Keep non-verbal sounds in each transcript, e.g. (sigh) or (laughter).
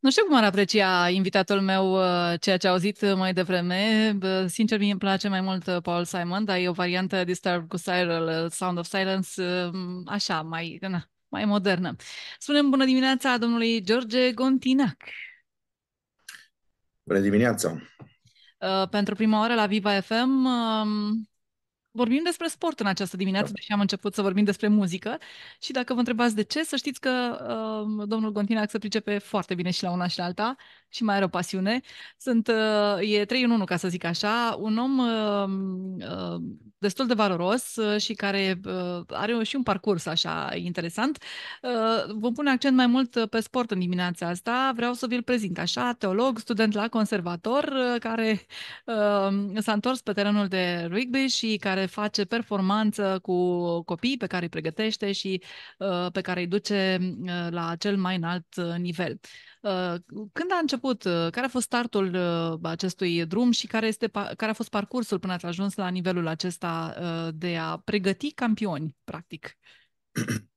Nu știu cum ar aprecia invitatul meu uh, ceea ce a auzit uh, mai devreme. Sincer, mie îmi place mai mult uh, Paul Simon, dar e o variantă Disturb cu Cyril, Sound of Silence, așa, mai, na, mai modernă. Spunem bună dimineața domnului George Gontinac. Bună dimineața! Pentru prima oară la Viva FM, um, Vorbim despre sport în această dimineață, da. deși am început să vorbim despre muzică și dacă vă întrebați de ce, să știți că uh, domnul Gontinac se pricepe foarte bine și la una și la alta și mai are o pasiune. Sunt, uh, e 3 în 1, ca să zic așa, un om um, uh, uh, destul de valoros uh, și care uh, are și un parcurs așa interesant. Uh, vom pune accent mai mult pe sport în dimineața asta. Vreau să vi-l prezint așa, teolog, student la conservator, care s-a întors pe terenul de rugby și care face performanță cu copii pe care îi pregătește și pe care îi duce la cel mai înalt nivel. Uh, când a început? Uh, care a fost startul uh, acestui drum și care, este, care a fost parcursul până ați ajuns la nivelul acesta de a pregăti campioni, practic? (clears throat)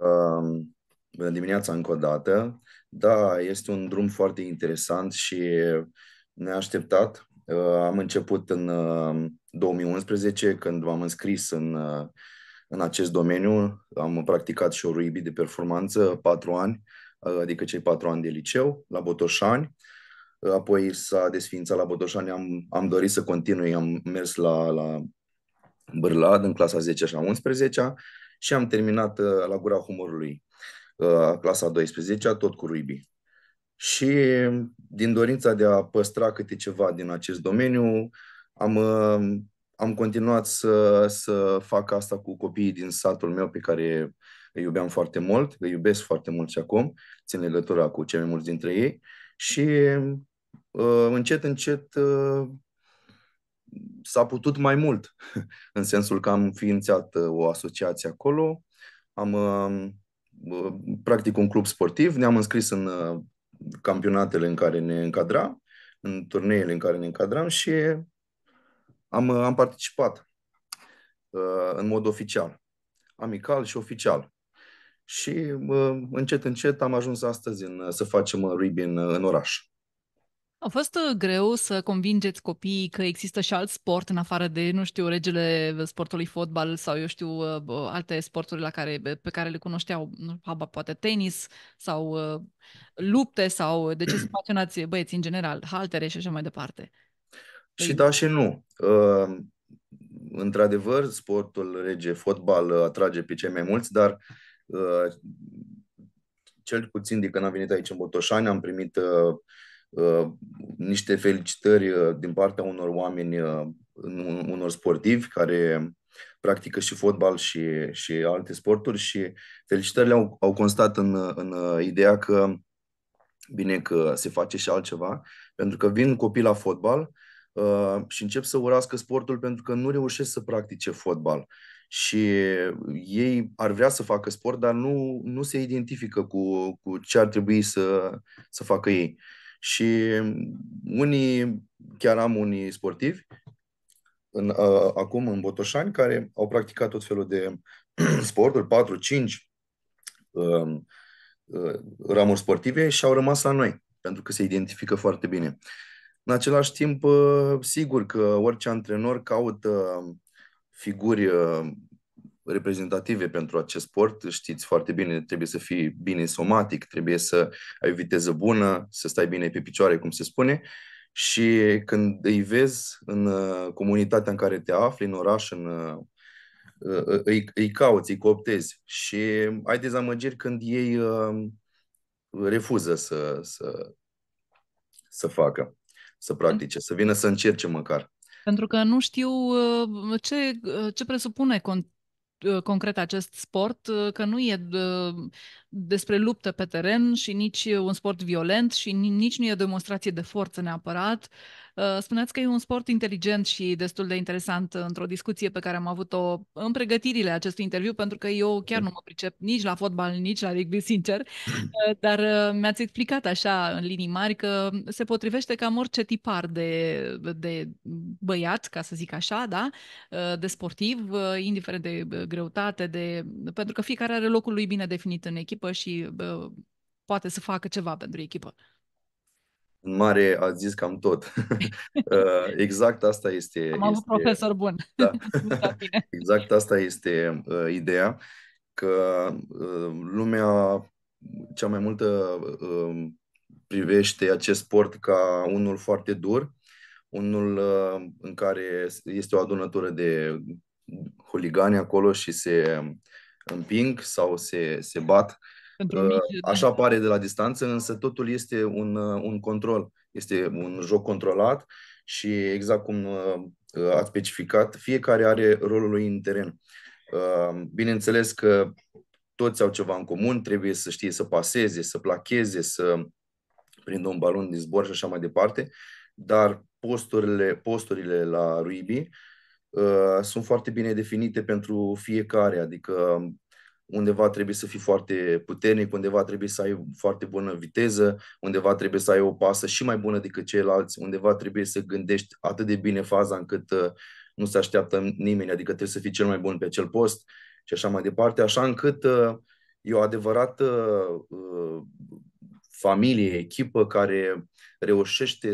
Um, bună dimineața încă o dată. Da, este un drum foarte interesant și neașteptat. Am început în 2011 când m-am înscris în, în acest domeniu. Am practicat și o ruibii de performanță patru ani adică cei patru ani de liceu, la Botoșani. Uh, apoi s-a desfințat la Botoșani, am, am dorit să continui, am mers la, la Bârlad în clasa 10 și la 11 și am terminat uh, la Gura Humorului, clasa 12 tot cu Ruibi. Și din dorința de a păstra câte ceva din acest domeniu, am, am continuat să, să fac asta cu copiii din satul meu pe care îi iubeam foarte mult, îi iubesc foarte mult și acum, țin legătura cu cei mai mulți dintre ei și uh, încet, încet uh, s-a putut mai mult, (laughs) în sensul că am ființat uh, o asociație acolo, am uh, uh, practic un club sportiv, ne-am înscris în uh, campionatele în care ne încadram, în turneele în care ne încadram și am, uh, am participat uh, în mod oficial, amical și oficial și încet, încet am ajuns astăzi în, să facem uh, ribbon uh, în oraș. A fost uh, greu să convingeți copiii că există și alt sport în afară de, nu știu, regele sportului fotbal sau, eu știu, alte sporturi la care, pe care le cunoșteau, nu haba, poate tenis sau lupte sau de ce se (clears throat) pasionați băieți în general, haltere și așa mai departe. Și păi da și nu. Într-adevăr, sportul rege fotbal atrage pe cei mai mulți, dar uh, Uh, cel puțin de când am venit aici în Botoșani, am primit uh, uh, niște felicitări din partea unor oameni, unor sportivi care practică și fotbal și, și alte sporturi și felicitările au, au constat în, în ideea că bine că se face și altceva, pentru că vin copii la fotbal uh, și încep să urască sportul pentru că nu reușesc să practice fotbal și ei ar vrea să facă sport, dar nu, nu se identifică cu, cu ce ar trebui să, să facă ei. Și unii, chiar am unii sportivi, în, uh, acum în Botoșani, care au practicat tot felul de (clears throat) sporturi, 4, 5 uh, uh, ramuri sportive și au rămas la noi, pentru că se identifică foarte bine. În același timp, uh, sigur că orice antrenor caută figuri uh, reprezentative pentru acest sport. Știți foarte bine, trebuie să fii bine somatic, trebuie să ai viteză bună, să stai bine pe picioare, cum se spune. Și când îi vezi în uh, comunitatea în care te afli, în oraș, în, uh, îi, îi cauți, îi cooptezi și ai dezamăgiri când ei refuză să, să, să facă, să practice, să vină să încerce măcar pentru că nu știu uh, ce, uh, ce presupune con- uh, concret acest sport, că nu e despre luptă pe teren și nici un sport violent și nici nu e demonstrație de forță neapărat, Uh, spuneați că e un sport inteligent și destul de interesant într-o discuție pe care am avut-o în pregătirile acestui interviu, pentru că eu chiar nu mă pricep nici la fotbal, nici la rugby, sincer, uh, dar uh, mi-ați explicat așa în linii mari că se potrivește cam orice tipar de, de băiat, ca să zic așa, da? de sportiv, indiferent de greutate, de... pentru că fiecare are locul lui bine definit în echipă și poate să facă ceva pentru echipă în mare a zis cam tot. (laughs) Uh, exact asta este... Am avut este, profesor bun. Da. (laughs) exact asta este uh, ideea, că uh, lumea cea mai multă uh, privește acest sport ca unul foarte dur, unul uh, în care este o adunătură de huligani acolo și se împing sau se, se bat Ă, așa da. pare de la distanță, însă totul este un, ă, un control, este un joc controlat și exact cum ă, ați specificat, fiecare are rolul lui în teren. Bineînțeles că toți au ceva în comun, trebuie să știe să paseze, să placheze, să prindă un balon din zbor și așa mai departe, dar posturile, posturile la rugby uh, sunt foarte bine definite pentru fiecare, adică undeva trebuie să fii foarte puternic, undeva trebuie să ai foarte bună viteză, undeva trebuie să ai o pasă și mai bună decât ceilalți, undeva trebuie să gândești atât de bine faza încât uh, nu se așteaptă nimeni, adică trebuie să fii cel mai bun pe acel post și așa mai departe, așa încât uh, e o adevărată uh, familie, echipă care reușește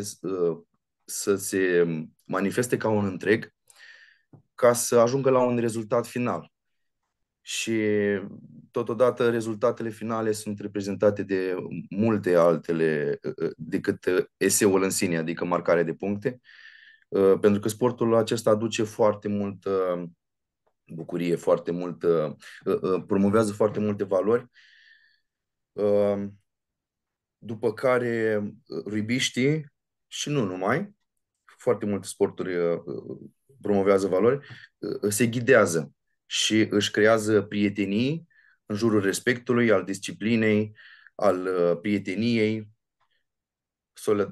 să se manifeste ca un întreg ca să ajungă la un rezultat final și totodată rezultatele finale sunt reprezentate de multe altele ă, ă, decât ă, eseul în sine, adică marcarea de puncte, pentru că sportul acesta aduce foarte mult bucurie, foarte mult, promovează foarte multe valori, după care ribiștii și nu numai, foarte multe sporturi promovează valori, se ghidează și își creează prietenii în jurul respectului, al disciplinei, al uh, prieteniei,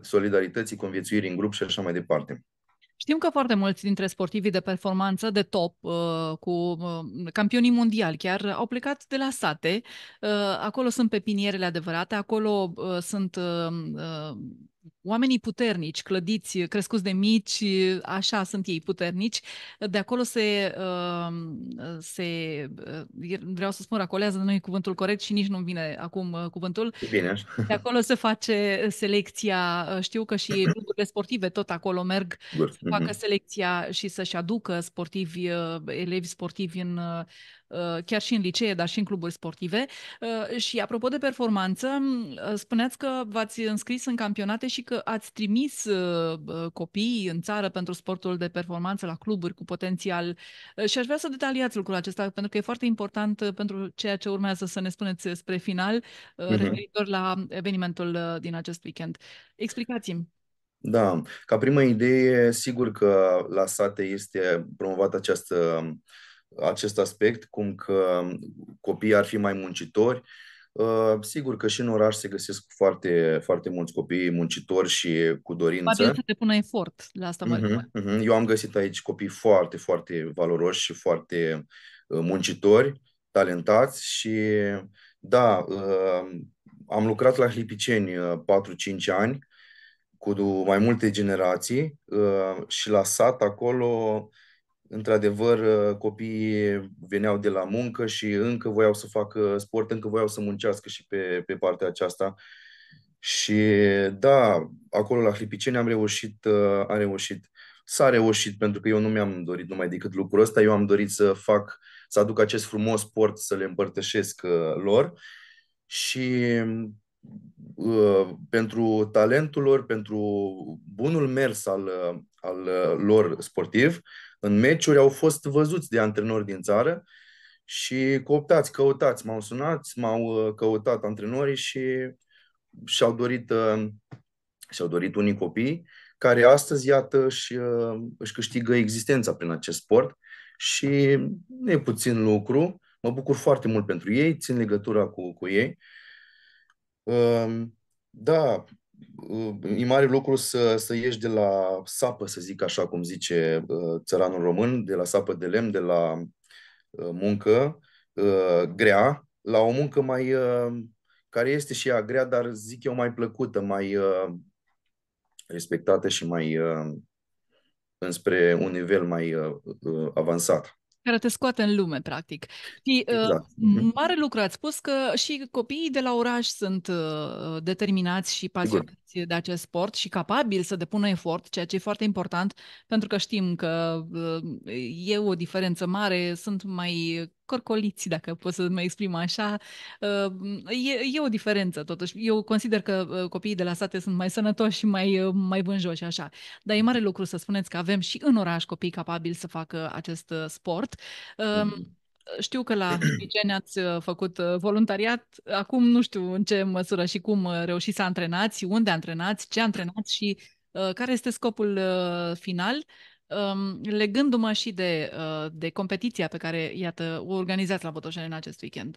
solidarității, conviețuirii în grup și așa mai departe. Știm că foarte mulți dintre sportivii de performanță de top, uh, cu uh, campionii mondiali chiar, au plecat de la sate. Acolo sunt pepinierele adevărate, acolo sunt oamenii puternici, clădiți, crescuți de mici, așa sunt ei puternici, de acolo se, um, se uh, vreau să spun, racolează, nu e cuvântul corect și nici nu-mi vine acum uh, cuvântul. Bine. De acolo se face selecția, uh, știu că și (laughs) cluburile sportive tot acolo merg să facă mhm. selecția și să-și aducă sportivi, elevi sportivi în Uh, chiar și în licee, dar și în cluburi sportive. Uh, și apropo de performanță, uh, spuneați că v-ați înscris în campionate și că ați trimis copii în țară pentru sportul de performanță la cluburi cu potențial. Și aș vrea să detaliați lucrul acesta, pentru că e foarte important pentru ceea ce urmează să ne spuneți spre final, uh-huh. referitor la evenimentul din acest weekend. Explicați-mi. Da, ca prima idee, sigur că la sate este promovată această acest aspect, cum că copiii ar fi mai muncitori. Uh, sigur că și în oraș se găsesc foarte, foarte mulți copii muncitori și cu dorință. Probabil să depună efort la asta mai uh-huh, uh-huh. Eu am găsit aici copii foarte, foarte valoroși și foarte uh, muncitori, talentați și da, uh, am lucrat la Hlipiceni 4-5 ani cu mai multe generații și la sat acolo într-adevăr, uh, copiii veneau de la muncă și încă voiau să facă sport, încă voiau să muncească și pe, pe partea aceasta. Și da, acolo la Hlipiceni am reușit, uh, am reușit. S-a reușit pentru că eu nu mi-am dorit numai decât lucrul ăsta, eu am dorit să fac, să aduc acest frumos sport, să le împărtășesc uh, lor și pentru talentul lor, pentru bunul mers al, al lor sportiv, în meciuri au fost văzuți de antrenori din țară și cooptați, căutați, m-au sunat, m-au uh, căutat antrenorii și și-au dorit, uh, și-au dorit unii copii care astăzi, iată, își, uh, își câștigă existența prin acest sport și e puțin lucru. Mă bucur foarte mult pentru ei, țin legătura cu, cu ei. Um, da, Uh, e mare lucru să, să ieși de la sapă, să zic așa cum zice uh, țăranul român, de la sapă de lemn, de la uh, muncă grea, la o muncă mai care este și ea grea, dar zic eu mai plăcută, mai respectată și mai înspre un nivel mai avansat. Care te scoate în lume, practic. Și uh, exact. Mhm. mare lucru, ați spus că și copiii de la oraș sunt uh, determinați și pasionați pasionați de acest sport și capabili să depună efort, ceea ce e foarte important, pentru că știm că uh, e o diferență mare, sunt mai corcoliți, dacă pot să mă exprim așa. Uh, e, e o diferență, totuși. Eu consider că uh, copiii de la sate sunt mai sănătoși și mai, mai vânjoși, așa. Dar e mare lucru să spuneți că avem și în oraș copii capabili să facă acest sport. Mm știu că la Gene (clears throat) ați uh, făcut uh, voluntariat. Acum nu știu în ce măsură și cum uh, reușiți să antrenați, unde antrenați, ce antrenați și care este scopul final. Um, legându-mă și de, de competiția pe care, iată, o organizați la Botoșani în acest weekend.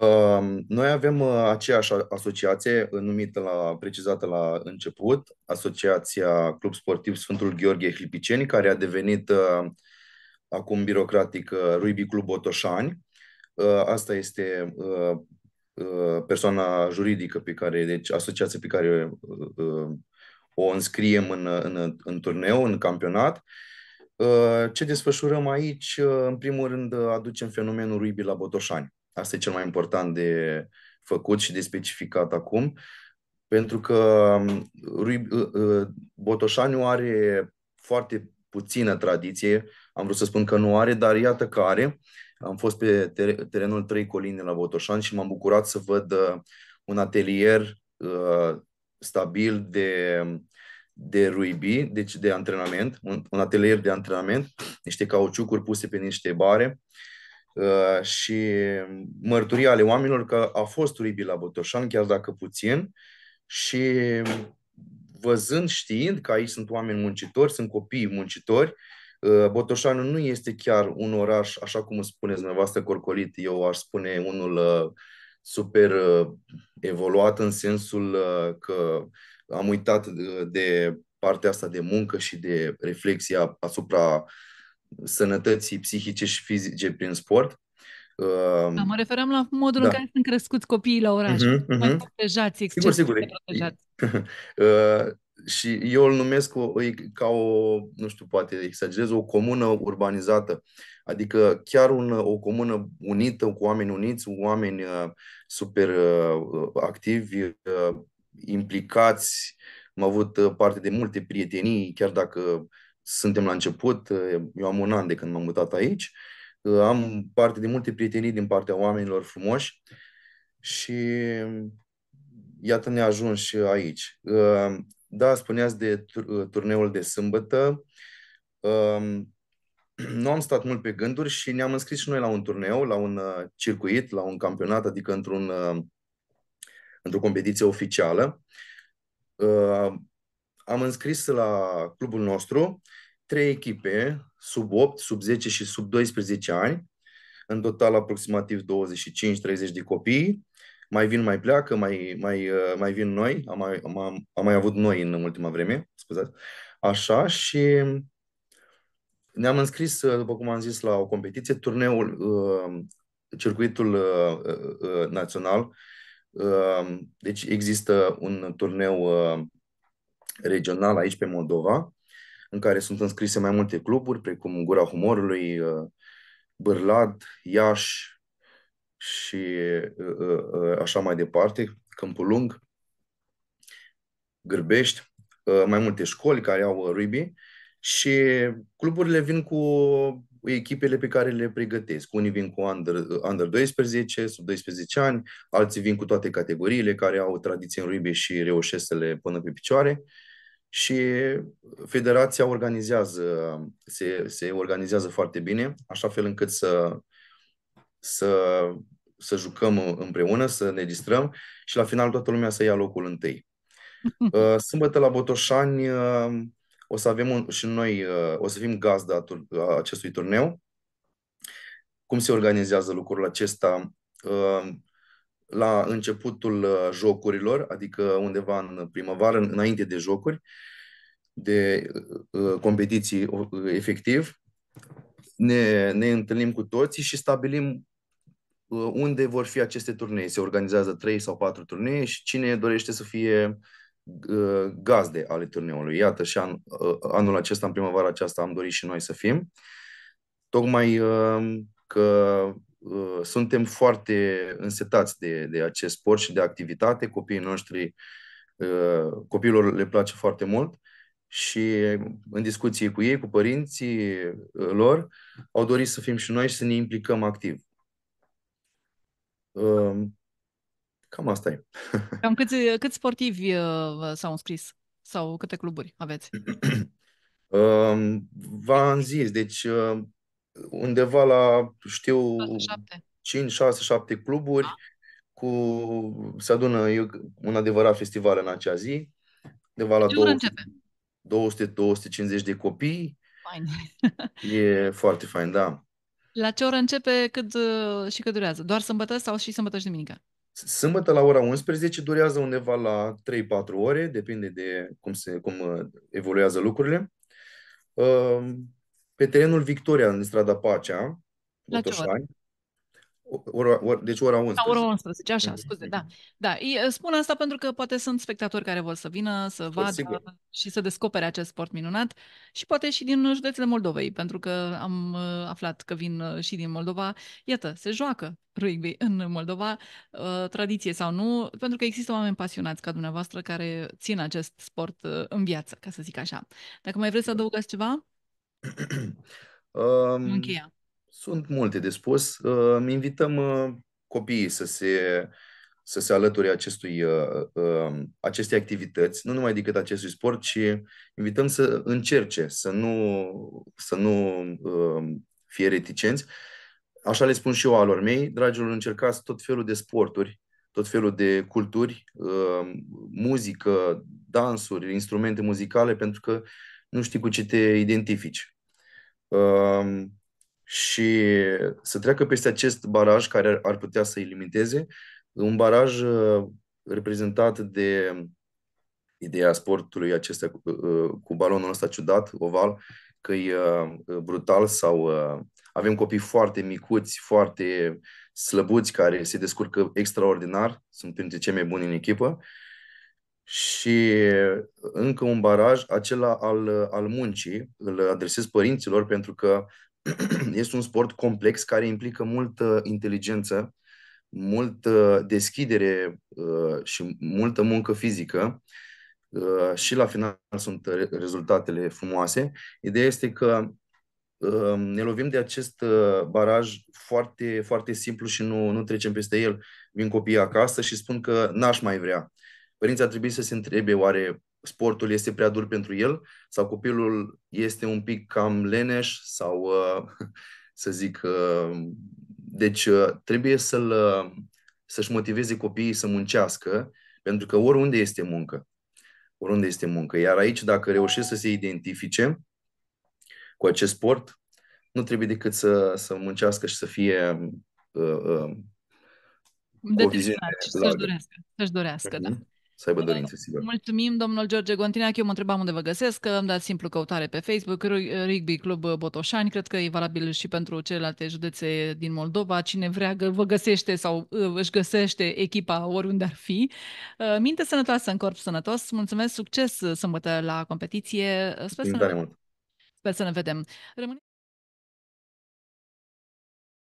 Um, noi avem aceeași asociație numită la, precizată la început, Asociația Club Sportiv Sfântul Gheorghe Hlipiceni, care a devenit acum birocratic uh, Ruibi Club Botoșani. Uh, asta este uh, persoana juridică pe care, deci asociația pe care o înscriem în, în, în turneu, în campionat. Ce desfășurăm aici? În primul rând aducem fenomenul Ruibi la Botoșani. Asta e cel mai important de făcut și de specificat acum, pentru că um, Botoșaniu are foarte puțină tradiție am vrut să spun că nu are, dar iată că are. Am fost pe terenul Trei Coline la Botoșan și m-am bucurat să văd uh, un atelier uh, stabil de, de ruibi, deci de antrenament, un, un atelier de antrenament, niște cauciucuri puse pe niște bare uh, și mărturia ale oamenilor că a fost ruibi la Botoșan, chiar dacă puțin, și văzând, știind că aici sunt oameni muncitori, sunt copii muncitori, uh, Ă, Botoșanu nu este chiar un oraș, așa cum spuneți dumneavoastră, corcolit. Eu aș spune unul ă, super ă, evoluat în sensul că am uitat de partea asta de muncă și de reflexia asupra sănătății psihice și fizice prin sport. Da, mă referam la modul da. în care sunt crescuți copiii la oraș, uh-huh, uh-huh. mai protejați, sigur, sigur. protejați și eu îl numesc o, ca o, nu știu, poate exagerez, o comună urbanizată. Adică chiar un, o comună unită, cu oameni uniți, oameni uh, super uh, uh activi, uh, implicați. Am avut uh, parte de multe prietenii, chiar dacă suntem la început. Uh, eu am un an de când m-am mutat aici. Am parte de multe prietenii din partea oamenilor frumoși și iată ne ajuns și aici. Da, spuneați de uh, turneul de sâmbătă. Um, (clears throat) nu am stat mult pe gânduri și ne-am înscris și noi la un turneu, la un uh, circuit, la un campionat, adică într-un, uh, într-o competiție oficială. Am înscris la clubul nostru trei echipe, sub 8, sub 10 și sub 12 ani, în total aproximativ 25-30 de copii mai vin, mai pleacă, mai, mai, uh, mai vin noi, am mai, am, am mai avut noi în ultima vreme, scuzați, așa, și ne-am înscris, uh, după cum am zis, la o competiție, turneul, uh, circuitul național, deci există un turneu regional aici pe Moldova, în care sunt înscrise mai multe cluburi, precum Gura Humorului, Bârlad, Iași, și ă, ă, ă, așa mai departe, Câmpul Lung, Gârbești, mai multe școli care au rugby și cluburile vin cu echipele pe care le pregătesc. Unii vin cu under, under 12, sub 12 ani, alții vin cu toate categoriile care au tradiție în rugby și reușesc să le pună pe picioare. Și federația organizează, se, se organizează foarte bine, așa fel încât să să, să jucăm împreună, să ne distrăm și la final toată lumea să ia locul întâi. (laughs) Uh, sâmbătă la Botoșani uh, o să avem un, și noi, uh, o să fim gazda acestui turneu. Cum se organizează lucrul acesta? La începutul jocurilor, adică undeva în primăvară, înainte de jocuri, de competiții efectiv, ne, ne întâlnim cu toții și stabilim Uh, unde vor fi aceste turnee. Se organizează trei sau patru turnee și cine dorește să fie uh, gazde ale turneului. Iată, și an, uh, anul acesta, în primăvara aceasta, am dorit și noi să fim. Tocmai că suntem foarte însetați de, de acest sport și de activitate. Copiii noștri, copiilor le place foarte mult și în discuții cu ei, cu părinții lor, au dorit să fim și noi și să ne implicăm activ. Ehm, cam asta e. (laughs) Cam câți, câți sportivi uh, s-au înscris? Sau câte cluburi aveți? (clears throat) Ehm, v-am zis, deci uh, undeva la, știu, 5, 6, 7 cluburi. Da. Cu, se adună un adevărat festival în acea zi, undeva la 200-250 de copii. Fain. e foarte fain, da. La ce oră începe cât, uh, și cât durează? Doar sâmbătă sau și sâmbătă și duminică? Sâmbătă la ora 11 durează undeva la 3-4 ore, depinde de cum, se, cum uh, evoluează lucrurile. Uh, pe terenul Victoria, în strada Pacea, la Botoșani, Ora, or, deci ora 11. La da, ora 11, așa, scuze, da. da. Spun asta pentru că poate sunt spectatori care vor să vină, să Tot oh, vadă sigur. și să descopere acest sport minunat și poate și din județele Moldovei, pentru că am uh, aflat că vin uh, și din Moldova. Iată, se joacă rugby în Moldova, uh, tradiție sau nu, pentru că există oameni pasionați ca dumneavoastră care țin acest sport în viață, ca să zic așa. Dacă mai vreți să da. adăugați ceva? (clears throat) um... Încheia. Sunt multe de spus. Invităm uh, copiii să se, să se alăture acestui, uh, uh, acestei activități, nu numai decât acestui sport, ci invităm să încerce, să nu, să nu fie reticenți. Așa le spun și eu alor mei, dragilor, încercați tot felul de sporturi, tot felul de culturi, muzică, dansuri, instrumente muzicale, pentru că nu știi cu ce te identifici și să treacă peste acest baraj care ar putea să i limiteze, un baraj uh, reprezentat de ideea sportului acesta cu, uh, cu balonul ăsta ciudat, oval, că e uh, brutal sau avem copii foarte micuți, foarte slăbuți care se descurcă extraordinar, sunt printre cei mai buni în echipă și încă un baraj, acela al, al muncii, îl adresez părinților pentru că (clears throat) este un sport complex care implică multă inteligență, multă deschidere uh, și multă muncă fizică uh, și la final sunt rezultatele frumoase. Ideea este că um, ne lovim de acest uh, baraj foarte, foarte simplu și nu, nu trecem peste el. Vin copiii acasă și spun că n-aș mai vrea. Părinții ar trebui să se întrebe oare sportul este prea dur pentru el sau copilul este un pic cam leneș sau, uh, (laughs) să zic, uh, deci uh, trebuie să-l, să-și motiveze copiii să muncească, pentru că oriunde este muncă. Oriunde este muncă. Iar aici, dacă reușește să se identifice cu acest sport, nu trebuie decât să, să muncească și să fie uh, uh, Să-și dorească, să-și dorească, uh-huh. da. Mhm să aibă dorințe, sigur. Mulțumim, domnul George Gontinac. Eu mă întrebam unde vă găsesc, îmi dați simplu căutare pe Facebook, Rugby Club Botoșani, cred că e valabil și pentru celelalte județe din Moldova. Cine vrea, vă găsește sau ă, își găsește echipa oriunde ar fi. Ă, minte sănătoasă în corp sănătos. Mulțumesc, succes sâmbătă la competiție. Sper să, ne... Sper să ne vedem. Rămâne...